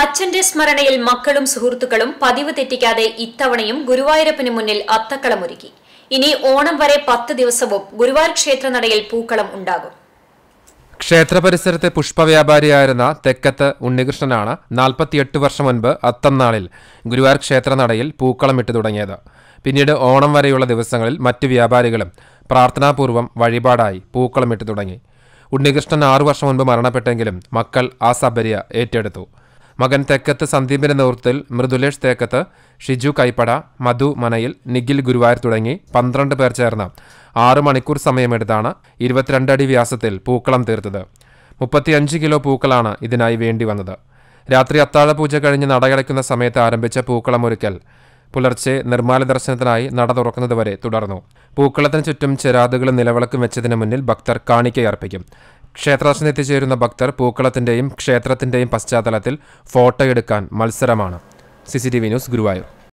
അച്ഛന്റെ സ്മരണയിൽ മക്കളും സുഹൃത്തുക്കളും പതിവ് തെറ്റിക്കാതെ ഇത്തവണയും ഗുരുവായൂരപ്പന് മുന്നിൽ അത്തക്കളമൊരുക്കി ഇനി ഓണം വരെ പത്ത് ദിവസവും ഗുരുവായൂർ ക്ഷേത്ര നടയിൽ പൂക്കളം ഉണ്ടാകും ക്ഷേത്ര പരിസരത്തെ പുഷ്പവ്യാപാരിയായിരുന്ന തെക്കത്ത് ഉണ്ണികൃഷ്ണനാണ് നാൽപ്പത്തിയെട്ട് വർഷം മുൻപ് അത്തം നാളിൽ ഗുരുവായൂർ ക്ഷേത്ര നടയിൽ പൂക്കളമിട്ട് തുടങ്ങിയത് പിന്നീട് ഓണം വരെയുള്ള ദിവസങ്ങളിൽ മറ്റു വ്യാപാരികളും പ്രാർത്ഥനാപൂർവ്വം വഴിപാടായി പൂക്കളമിട്ട് തുടങ്ങി ഉണ്ണികൃഷ്ണൻ ആറു വർഷം മുൻപ് മരണപ്പെട്ടെങ്കിലും മക്കൾ ആ സബരിയ ഏറ്റെടുത്തു മകൻ തേക്കത്ത് സന്ദീപിന്റെ നേതൃത്വത്തിൽ മൃദുലേഷ് തേക്കത്ത് ഷിജു കൈപ്പട മധു മനയിൽ നിഖിൽ ഗുരുവായൂർ തുടങ്ങി പന്ത്രണ്ട് പേർ ചേർന്ന് ആറു മണിക്കൂർ സമയമെടുത്താണ് ഇരുപത്തിരണ്ടടി അടി വ്യാസത്തിൽ പൂക്കളം തീർത്തത് മുപ്പത്തിയഞ്ച് കിലോ പൂക്കളാണ് ഇതിനായി വേണ്ടി വന്നത് രാത്രി അത്താഴ പൂജ കഴിഞ്ഞ് നടകടയ്ക്കുന്ന സമയത്ത് ആരംഭിച്ച പൂക്കളം ഒരുക്കൽ പുലർച്ചെ നിർമ്മാല ദർശനത്തിനായി നട തുറക്കുന്നതുവരെ തുടർന്നു പൂക്കളത്തിന് ചുറ്റും ചെരാതുകളും നിലവിളക്കും വെച്ചതിന് മുന്നിൽ ഭക്തർ കാണിക്കയർപ്പിക്കും ക്ഷേത്രദർശനം ഭക്തർ പൂക്കളത്തിൻ്റെയും ക്ഷേത്രത്തിൻ്റെയും പശ്ചാത്തലത്തിൽ ഫോട്ടോ എടുക്കാൻ മത്സരമാണ് C C T V news Guruvayur